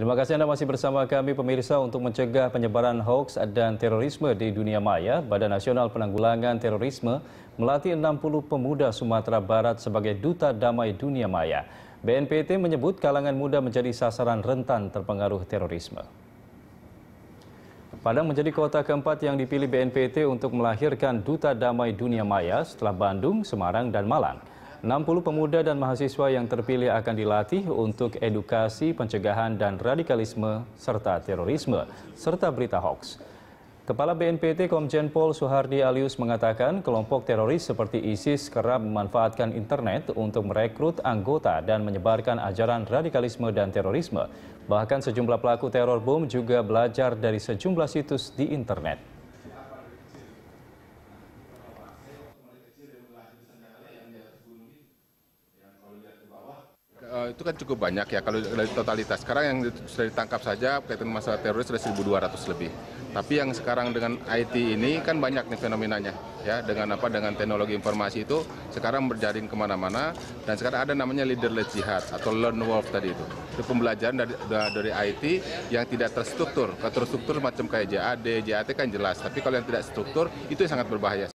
Terima kasih Anda masih bersama kami pemirsa untuk mencegah penyebaran hoax dan terorisme di dunia maya. Badan Nasional Penanggulangan Terorisme melatih 60 pemuda Sumatera Barat sebagai duta damai dunia maya. BNPT menyebut kalangan muda menjadi sasaran rentan terpengaruh terorisme. Padang menjadi kota keempat yang dipilih BNPT untuk melahirkan duta damai dunia maya setelah Bandung, Semarang, dan Malang. 60 pemuda dan mahasiswa yang terpilih akan dilatih untuk edukasi, pencegahan, dan radikalisme, serta terorisme, serta berita hoax. Kepala BNPT Komjen Pol Suhardi Alius mengatakan kelompok teroris seperti ISIS kerap memanfaatkan internet untuk merekrut anggota dan menyebarkan ajaran radikalisme dan terorisme. Bahkan sejumlah pelaku teror bom juga belajar dari sejumlah situs di internet. itu kan cukup banyak ya kalau dari totalitas. Sekarang yang sudah ditangkap saja kaitan masalah teroris sudah 1.200 lebih. Tapi yang sekarang dengan IT ini kan banyak nih fenomenanya ya dengan apa dengan teknologi informasi itu sekarang berjaring kemana-mana dan sekarang ada namanya leaderless jihad atau learn wolf tadi itu itu pembelajaran dari dari IT yang tidak terstruktur terstruktur macam kayak JAD JAT kan jelas tapi kalau yang tidak struktur itu sangat berbahaya